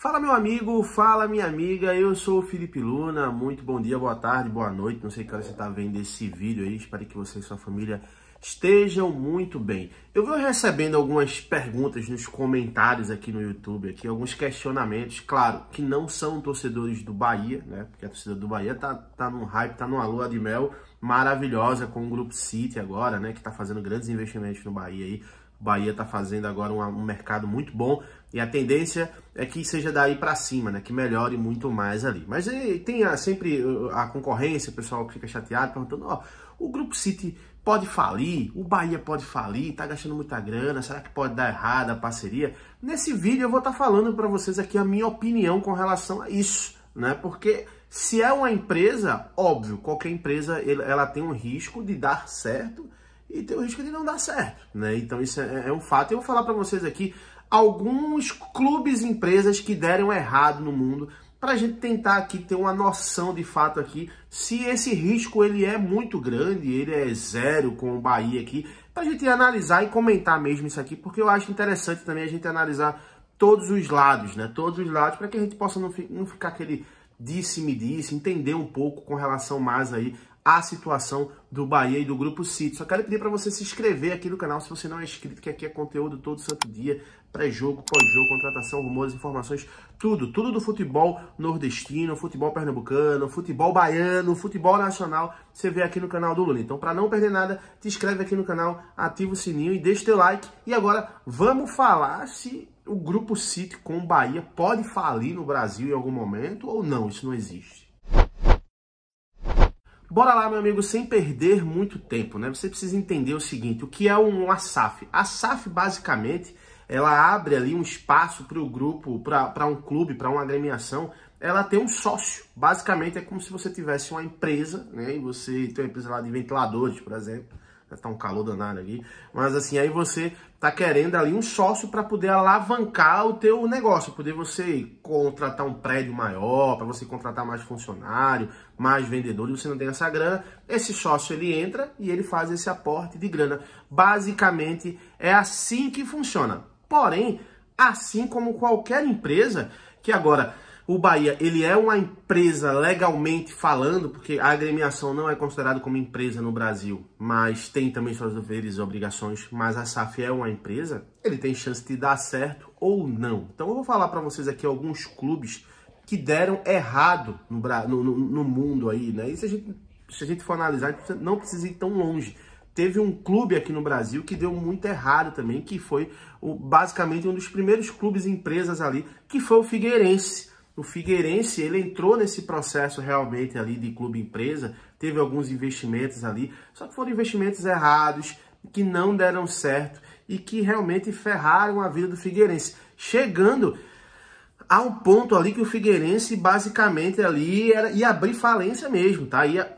Fala meu amigo, fala minha amiga, eu sou o Felipe Luna, muito bom dia, boa tarde, boa noite, não sei que hora você está vendo esse vídeo aí, espero que você e sua família estejam muito bem. Eu vou recebendo algumas perguntas nos comentários aqui no YouTube, aqui alguns questionamentos, claro, que não são torcedores do Bahia, né? Porque a torcida do Bahia tá, tá num hype, tá numa lua de mel maravilhosa com o Grupo City agora, né? Que tá fazendo grandes investimentos no Bahia aí. O Bahia está fazendo agora um, um, mercado muito bom e a tendência é que seja daí para cima, né? Que melhore muito mais ali. Mas e, tem a, ah, sempre uh, uh, a concorrência, o pessoal fica chateado perguntando, ó, o Grupo City pode falir? O Bahia pode falir? Tá gastando muita grana? Será que pode dar errado a parceria? Nesse vídeo eu vou estar tá falando para vocês aqui a minha opinião com relação a isso, né? Porque se é uma empresa, óbvio, qualquer empresa ela tem um risco de dar certo e tem o risco de não dar certo, né? Então isso é, é, é um fato. Eu vou falar para vocês aqui alguns clubes e empresas que deram errado no mundo para a gente tentar aqui ter uma noção de fato aqui se esse risco ele é muito grande, ele é zero com o Bahia aqui, para a gente analisar e comentar mesmo isso aqui, porque eu acho interessante também a gente analisar todos os lados, né? Todos os lados, para que a gente possa não, não ficar aquele disse-me-disse, entender um pouco com relação mais aí a situação do Bahia e do Grupo City. Só quero pedir para você se inscrever aqui no canal se você não é inscrito, que aqui é conteúdo todo santo dia, pré-jogo, pós-jogo, contratação, rumores, informações, tudo, tudo do futebol nordestino, futebol pernambucano, futebol baiano, futebol nacional, você vê aqui no canal do Lula. Então, para não perder nada, te inscreve aqui no canal, ativa o sininho e deixa teu like. E agora, vamos falar se o Grupo City com o Bahia pode falir no Brasil em algum momento ou não, isso não existe. Bora lá, meu amigo, sem perder muito tempo, né? Você precisa entender o seguinte, o que é um ASAF? ASAF, basicamente, ela abre ali um espaço para o grupo, para um clube, para uma agremiação, ela tem um sócio. Basicamente, é como se você tivesse uma empresa, né? E você tem uma empresa lá de ventiladores, por exemplo. Tá, tá um calor danado aqui. Mas assim, aí você tá querendo ali um sócio para poder alavancar o teu negócio, poder você contratar um prédio maior, para você contratar mais funcionário, mais vendedor, e você não tem essa grana, esse sócio ele entra e ele faz esse aporte de grana. Basicamente é assim que funciona. Porém, assim como qualquer empresa que agora o Bahia, ele é uma empresa legalmente falando, porque a agremiação não é considerada como empresa no Brasil, mas tem também seus deveres e obrigações, mas a SAF é uma empresa, ele tem chance de dar certo ou não. Então eu vou falar para vocês aqui alguns clubes que deram errado no, no, no mundo aí, né? E se a, gente, se a gente for analisar, não precisa ir tão longe teve um clube aqui no Brasil que deu muito errado também, que foi o, basicamente um dos primeiros clubes e empresas ali, que foi o Figueirense. O Figueirense, ele entrou nesse processo realmente ali de clube-empresa, teve alguns investimentos ali, só que foram investimentos errados, que não deram certo e que realmente ferraram a vida do Figueirense. Chegando ao ponto ali que o Figueirense basicamente ali era, ia abrir falência mesmo, tá? Ia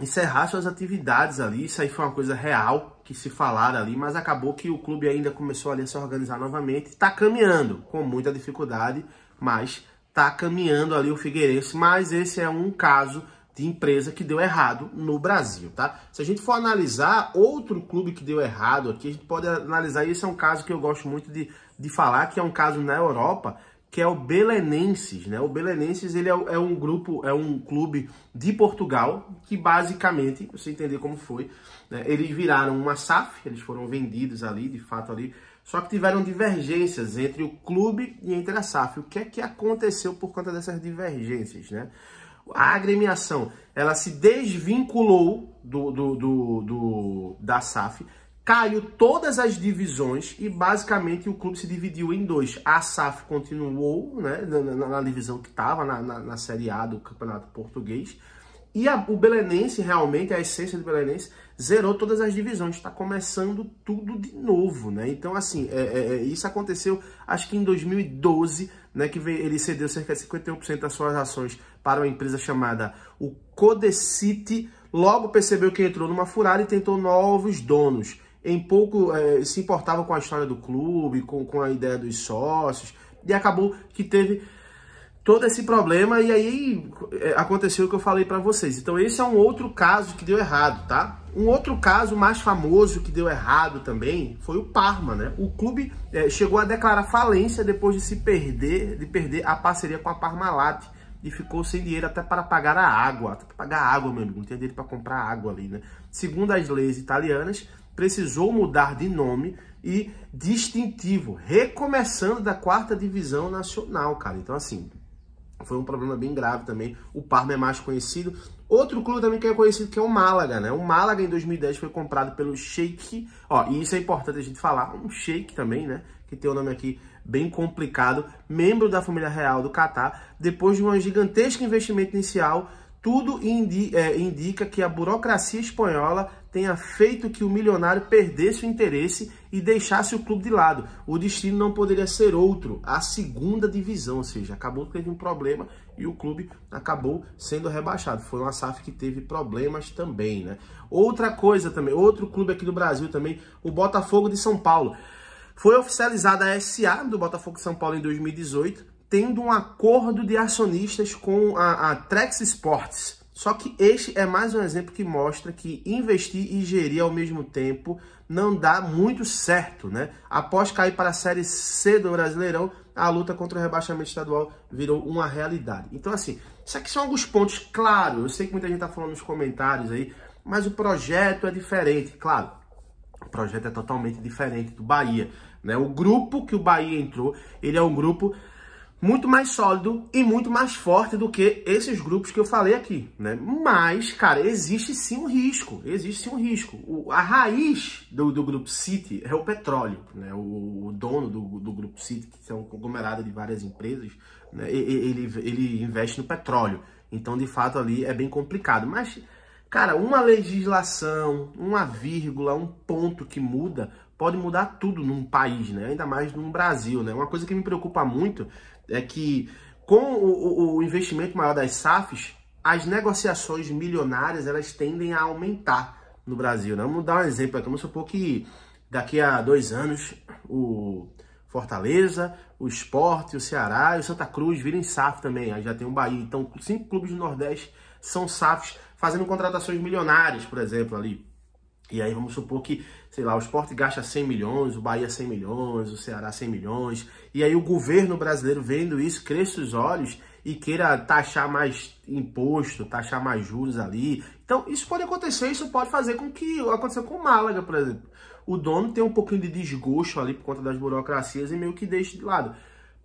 encerrar suas atividades ali, isso aí foi uma coisa real que se falaram ali, mas acabou que o clube ainda começou ali a se organizar novamente, tá caminhando com muita dificuldade, mas tá caminhando ali o Figueirense, mas esse é um caso de empresa que deu errado no Brasil, tá? Se a gente for analisar outro clube que deu errado aqui, a gente pode analisar, isso é um caso que eu gosto muito de, de falar, que é um caso na Europa, que é o Belenenses, né? O Belenenses, ele é, é um grupo, é um clube de Portugal, que basicamente, você entender como foi, né? eles viraram uma SAF, eles foram vendidos ali, de fato ali, só que tiveram divergências entre o clube e entre a SAF. O que é que aconteceu por conta dessas divergências, né? A agremiação, ela se desvinculou do, do, do, do da SAF, caiu todas as divisões e basicamente o clube se dividiu em dois. A SAF continuou né, na, na, na divisão que estava, na, na, na Série A do Campeonato Português, e a, o Belenense, realmente, a essência do Belenense, zerou todas as divisões. Está começando tudo de novo, né? Então, assim, é, é, é isso aconteceu, acho que em 2012, né? Que ele cedeu cerca de 51% das suas ações para uma empresa chamada o Codecite. Logo percebeu que entrou numa furada e tentou novos donos. Em pouco é, se importava com a história do clube, com, com a ideia dos sócios. E acabou que teve todo esse problema e aí é, aconteceu o que eu falei para vocês. Então esse é um outro caso que deu errado, tá? Um outro caso mais famoso que deu errado também foi o Parma, né? O clube é, chegou a declarar falência depois de se perder, de perder a parceria com a Parmalat e ficou sem dinheiro até para pagar a água, até para pagar a água, meu amigo, não tem dinheiro para comprar água ali, né? Segundo as leis italianas, precisou mudar de nome e distintivo, recomeçando da quarta divisão nacional, cara. Então assim, foi um problema bem grave também. O Parma é mais conhecido. Outro clube também que é conhecido que é o Málaga, né? O Málaga em 2010 foi comprado pelo Sheik. Ó, e isso é importante a gente falar. Um Sheik também, né? Que tem o um nome aqui bem complicado. Membro da família real do Catar. Depois de um gigantesco investimento inicial tudo indi é, indica que a burocracia espanhola tenha feito que o milionário perdesse o interesse e deixasse o clube de lado. O destino não poderia ser outro, a segunda divisão, ou seja, acabou tendo um problema e o clube acabou sendo rebaixado. Foi uma SAF que teve problemas também, né? Outra coisa também, outro clube aqui do Brasil também, o Botafogo de São Paulo. Foi oficializada a SA do Botafogo de São Paulo em 2018 tendo um acordo de acionistas com a, a Trex Sports. Só que este é mais um exemplo que mostra que investir e gerir ao mesmo tempo não dá muito certo, né? Após cair para a Série C do Brasileirão, a luta contra o rebaixamento estadual virou uma realidade. Então, assim, isso aqui são alguns pontos, claro, eu sei que muita gente está falando nos comentários aí, mas o projeto é diferente, claro. O projeto é totalmente diferente do Bahia, né? O grupo que o Bahia entrou, ele é um grupo muito mais sólido e muito mais forte do que esses grupos que eu falei aqui, né? Mas, cara, existe sim um risco, existe sim um risco. O, a raiz do, do grupo City é o petróleo, né? O, o dono do, do grupo City, que é um conglomerado de várias empresas, né? ele, ele investe no petróleo. Então, de fato, ali é bem complicado. Mas, cara, uma legislação, uma vírgula, um ponto que muda pode mudar tudo num país, né? Ainda mais no Brasil, né? Uma coisa que me preocupa muito é que com o, o investimento maior das SAFs, as negociações milionárias elas tendem a aumentar no Brasil. Né? Vamos dar um exemplo aqui. Vamos supor que daqui a dois anos o Fortaleza, o Esporte, o Ceará e o Santa Cruz virem SAF também. Aí já tem o Bahia. Então, cinco clubes do Nordeste são SAFs fazendo contratações milionárias, por exemplo, ali. E aí vamos supor que sei lá, o esporte gasta 100 milhões, o Bahia 100 milhões, o Ceará 100 milhões, e aí o governo brasileiro vendo isso, cresce os olhos e queira taxar mais imposto, taxar mais juros ali. Então, isso pode acontecer, isso pode fazer com que aconteceu com o Málaga, por exemplo. O dono tem um pouquinho de desgosto ali por conta das burocracias e meio que deixa de lado.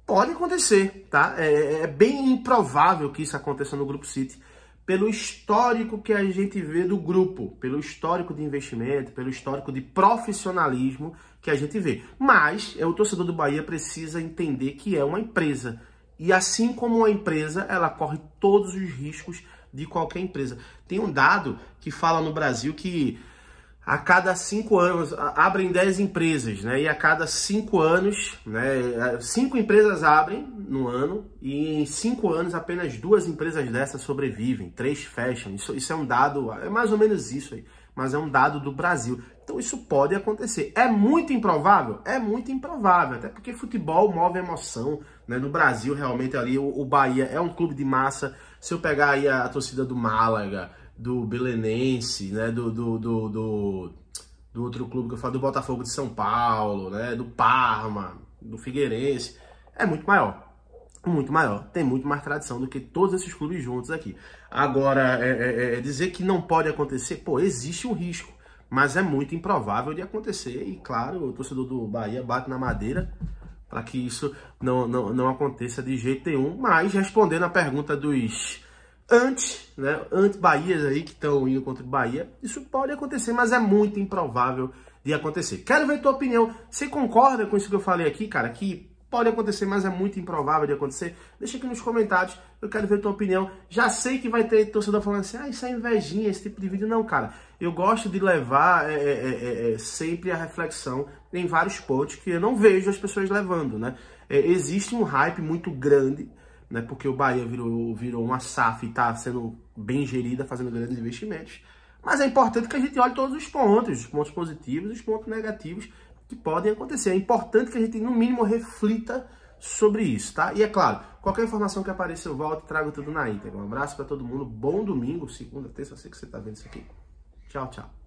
Pode acontecer, tá? É, é, é bem improvável que isso aconteça no Grupo City pelo histórico que a gente vê do grupo, pelo histórico de investimento, pelo histórico de profissionalismo que a gente vê. Mas é, o torcedor do Bahia precisa entender que é uma empresa. E assim como uma empresa, ela corre todos os riscos de qualquer empresa. Tem um dado que fala no Brasil que a cada cinco anos, abrem 10 empresas, né? E a cada cinco anos, né? Cinco empresas abrem no ano e em cinco anos apenas duas empresas dessas sobrevivem, três fecham. Isso, isso é um dado, é mais ou menos isso aí, mas é um dado do Brasil. Então isso pode acontecer. É muito improvável? É muito improvável, até porque futebol move emoção, né? No Brasil, realmente, ali, o, o Bahia é um clube de massa. Se eu pegar aí a, a torcida do Málaga, do Belenense, né? Do, do, do, do, do outro clube que eu falo, do Botafogo de São Paulo, né? Do Parma, do Figueirense. É muito maior muito maior, tem muito mais tradição do que todos esses clubes juntos aqui. Agora, é, é, é, é dizer que não pode acontecer, pô, existe um risco, mas é muito improvável de acontecer. E claro, o torcedor do Bahia bate na madeira para que isso não, não, não aconteça de jeito nenhum. Mas respondendo a pergunta dos antes, né, antes Bahias aí que estão indo contra o Bahia. Isso pode acontecer, mas é muito improvável de acontecer. Quero ver tua opinião. Você concorda com isso que eu falei aqui, cara? Que pode acontecer, mas é muito improvável de acontecer. Deixa aqui nos comentários, eu quero ver tua opinião. Já sei que vai ter torcedor falando assim, ah, isso é invejinha, esse tipo de vídeo. Não, cara, eu gosto de levar é, é, é, é, é sempre a reflexão em vários pontos que eu não vejo as pessoas levando, né? É, existe um hype muito grande né? Porque o Bahia virou, virou uma SAF e está sendo bem gerida, fazendo grandes investimentos. Mas é importante que a gente olhe todos os pontos, os pontos positivos, os pontos negativos que podem acontecer. É importante que a gente, no mínimo, reflita sobre isso, tá? E é claro, qualquer informação que apareça eu volto e trago tudo na íntegra. Um abraço para todo mundo, bom domingo, segunda, terça, eu sei que você está vendo isso aqui. Tchau, tchau.